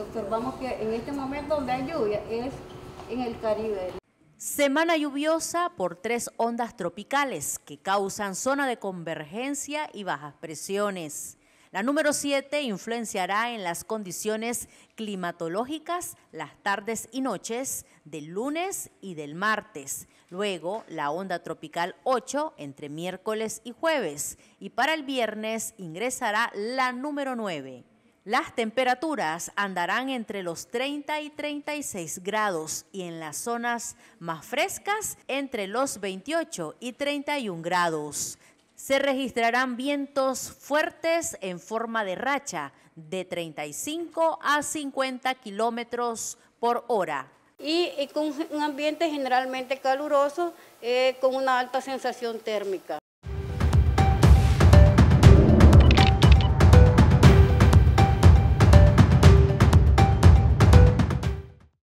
observamos que en este momento donde hay lluvia es en el Caribe. Semana lluviosa por tres ondas tropicales que causan zona de convergencia y bajas presiones. La número 7 influenciará en las condiciones climatológicas las tardes y noches del lunes y del martes. Luego, la onda tropical 8 entre miércoles y jueves. Y para el viernes ingresará la número 9. Las temperaturas andarán entre los 30 y 36 grados y en las zonas más frescas entre los 28 y 31 grados. Se registrarán vientos fuertes en forma de racha de 35 a 50 kilómetros por hora. Y, con un ambiente generalmente caluroso eh, con una alta sensación térmica.